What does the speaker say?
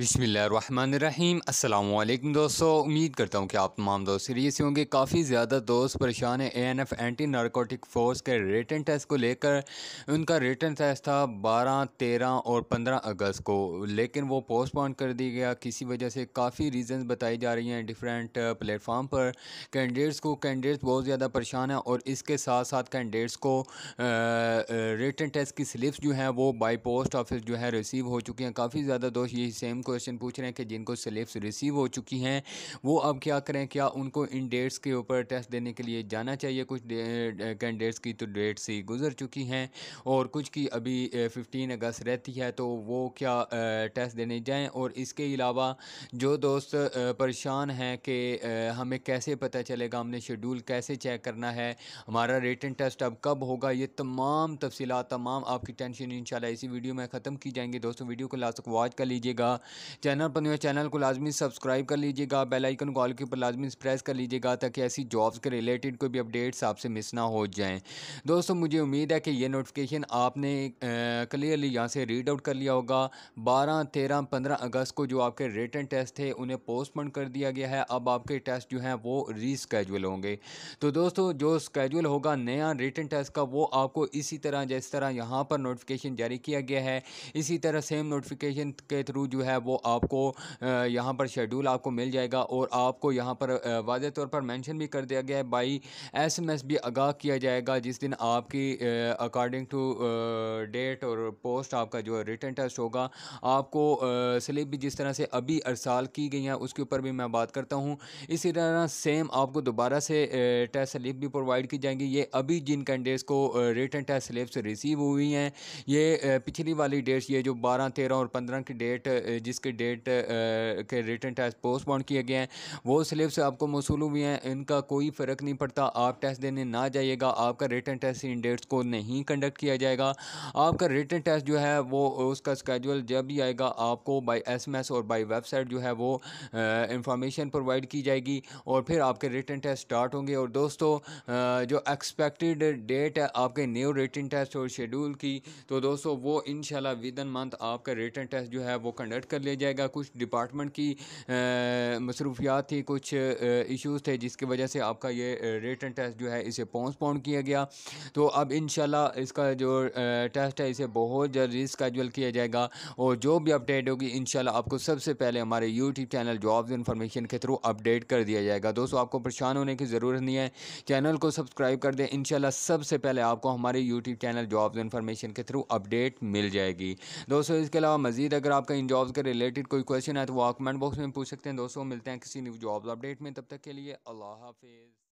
बिसमीम् अल्लाम दोस्तों उम्मीद करता हूँ कि आप तमाम दोस्त सीरीज होंगे काफ़ी ज़्यादा दोस्त परेशान हैं एएनएफ एंटी नारकोटिक फोर्स के रिटर्न टेस्ट को लेकर उनका रिटर्न टेस्ट था 12, 13 और 15 अगस्त को लेकिन वो पोस्टपोन कर दिया गया किसी वजह से काफ़ी रीज़न्स बताई जा रही हैं डिफरेंट प्लेटफार्म uh, पर कैंडिडेट्स को कैंडिडेट्स बहुत ज़्यादा परेशान हैं और इसके साथ साथ कैंडिडेट्स को रिटर्न uh, टेस्ट uh, की स्लिप्स जो हैं वो बाई पोस्ट ऑफिस जो है रिसीव हो चुकी हैं काफ़ी ज़्यादा दोस्त यही सेम क्वेश्चन पूछ रहे हैं कि जिनको स्लेब्स रिसीव हो चुकी हैं वो अब क्या करें क्या उनको इन डेट्स के ऊपर टेस्ट देने के लिए जाना चाहिए कुछ कैंडिडेट्स की तो डेट्स ही गुजर चुकी हैं और कुछ की अभी फ़िफ्टीन अगस्त रहती है तो वो क्या टेस्ट देने जाएँ और इसके अलावा जो दोस्त परेशान हैं कि हमें कैसे पता चलेगा हमने शेड्यूल कैसे चेक करना है हमारा रिटर्न टेस्ट अब कब होगा ये तमाम तफसीत तमाम आपकी टेंशन इन इसी वीडियो में ख़त्म की जाएंगी दोस्तों वीडियो को लास्ट तक वॉच कर लीजिएगा चैनल पर न्यू चैनल को लाजमी सब्सक्राइब कर लीजिएगा बेलाइकन कॉल के ऊपर लाजमी प्रेस कर लीजिएगा ताकि ऐसी जॉब्स के रिलेटेड कोई भी अपडेट्स आपसे मिस ना हो जाएँ दोस्तों मुझे उम्मीद है कि ये नोटिफिकेशन आपने क्लियरली यहाँ से रीड आउट कर लिया होगा बारह तेरह पंद्रह अगस्त को जो आपके रिटर्न टेस्ट थे उन्हें पोस्टपोन कर दिया गया है अब आपके टेस्ट जो हैं वो रीस्केजुअल होंगे तो दोस्तों जो स्केजुअल होगा नया रिटर्न टेस्ट का वो आपको इसी तरह जिस तरह यहाँ पर नोटिफिकेशन जारी किया गया है इसी तरह सेम नोटिफिकेशन के थ्रू जो है है वो आपको यहाँ पर शेड्यूल आपको मिल जाएगा और आपको यहाँ पर वाज तौर पर मैंशन भी कर दिया गया है बाई एस एम एस भी आगाह किया जाएगा जिस दिन आपकी अकॉर्डिंग टू डेट और पोस्ट आपका जो रिटर्न टेस्ट होगा आपको स्लिप भी जिस तरह से अभी अरसाल की गई हैं उसके ऊपर भी मैं बात करता हूँ इसी तरह सेम आपको दोबारा से टेस्ट स्लिप भी प्रोवाइड की जाएंगी ये अभी जिन कैंडिडेट्स को रिटर्न टेस्ट स्लिप्स रिसीव हुई हैं ये पिछली वाली डेट्स ये जो बारह तेरह और पंद्रह की डेट जिसके डेट के रिटर्न टेस्ट पोस्टपोन किए गए हैं वो स्लिप्स आपको मौसू हुए हैं इनका कोई फ़र्क नहीं पड़ता आप टेस्ट देने ना जाइएगा आपका रिटर्न टेस्ट इन डेट्स को नहीं कंडक्ट किया जाएगा आपका रिटर्न टेस्ट जो है वो उसका स्केजुअल जब भी आएगा आपको बाई एस एम एस और बाई वेबसाइट जो है वो इंफॉर्मेशन प्रोवाइड की जाएगी और फिर आपके रिटर्न टेस्ट स्टार्ट होंगे और दोस्तों जो एक्सपेक्टेड डेट है आपके न्यू रिटर्न टेस्ट और शेड्यूल की तो दोस्तों वो इन विद इन मंथ आपका रिटर्न टेस्ट जो है वो कंडक्ट कर लिया जाएगा कुछ डिपार्टमेंट की मसरूफियात थी कुछ इश्यूज़ थे जिसकी वजह से आपका ये रिटर्न टेस्ट जो है इसे पोस्टपोन किया गया तो अब इन इसका जो टेस्ट है इसे बहुत जल्द रिस्कैजल किया जाएगा और जो भी अपडेट होगी इन आपको सबसे पहले हमारे यूट्यूब चैनल जॉब्स इन्फॉर्मेशन के थ्रू अपडेट कर दिया जाएगा दोस्तों आपको परेशान होने की ज़रूरत नहीं है चैनल को सब्सक्राइब कर दें इनशाला सबसे पहले आपको हमारे यूट्यूब चैनल जॉब्स इन्फॉर्मेशन के थ्रू अपडेट मिल जाएगी दोस्तों इसके अलावा मज़ीद अगर आपका इन जॉब्स के रिलेटेड कोई क्वेश्चन है तो वो आप कमेंट बॉक्स में पूछ सकते हैं दोस्तों मिलते हैं किसी न्यू जॉब अपडेट में तब तक के लिए अल्लाह हाफिज़